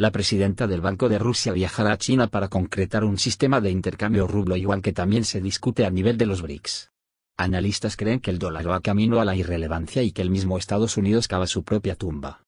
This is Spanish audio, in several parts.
La presidenta del Banco de Rusia viajará a China para concretar un sistema de intercambio rublo-yuan que también se discute a nivel de los BRICS. Analistas creen que el dólar va camino a la irrelevancia y que el mismo Estados Unidos cava su propia tumba.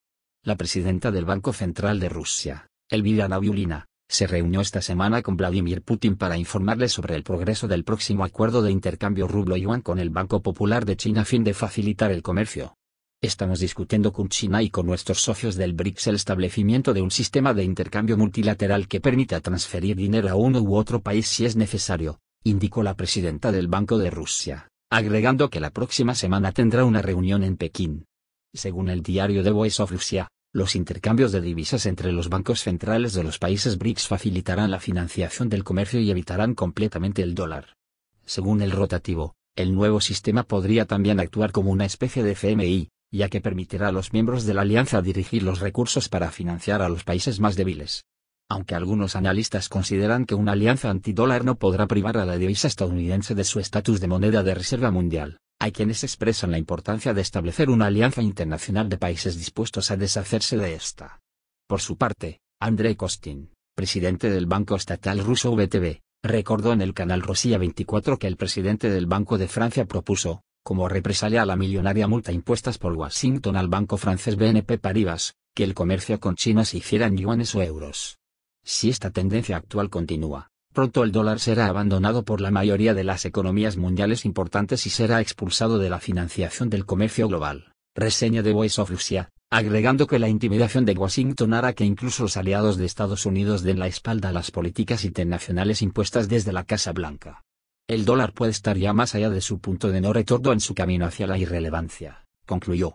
La presidenta del Banco Central de Rusia, Elvira Naviulina, se reunió esta semana con Vladimir Putin para informarle sobre el progreso del próximo acuerdo de intercambio rublo-yuan con el Banco Popular de China a fin de facilitar el comercio. Estamos discutiendo con China y con nuestros socios del BRICS el establecimiento de un sistema de intercambio multilateral que permita transferir dinero a uno u otro país si es necesario, indicó la presidenta del Banco de Rusia, agregando que la próxima semana tendrá una reunión en Pekín. Según el diario The Voice of Russia, los intercambios de divisas entre los bancos centrales de los países BRICS facilitarán la financiación del comercio y evitarán completamente el dólar. Según el rotativo, el nuevo sistema podría también actuar como una especie de FMI, ya que permitirá a los miembros de la alianza dirigir los recursos para financiar a los países más débiles. Aunque algunos analistas consideran que una alianza antidólar no podrá privar a la divisa estadounidense de su estatus de moneda de reserva mundial, hay quienes expresan la importancia de establecer una alianza internacional de países dispuestos a deshacerse de esta. Por su parte, Andrei Kostin, presidente del Banco Estatal Ruso VTB, recordó en el canal Rosia 24 que el presidente del Banco de Francia propuso, como represalia a la millonaria multa impuestas por Washington al banco francés BNP Paribas, que el comercio con China se hiciera en yuanes o euros. Si esta tendencia actual continúa, pronto el dólar será abandonado por la mayoría de las economías mundiales importantes y será expulsado de la financiación del comercio global. Reseña de Voice of Russia, agregando que la intimidación de Washington hará que incluso los aliados de Estados Unidos den la espalda a las políticas internacionales impuestas desde la Casa Blanca. El dólar puede estar ya más allá de su punto de no retorno en su camino hacia la irrelevancia, concluyó.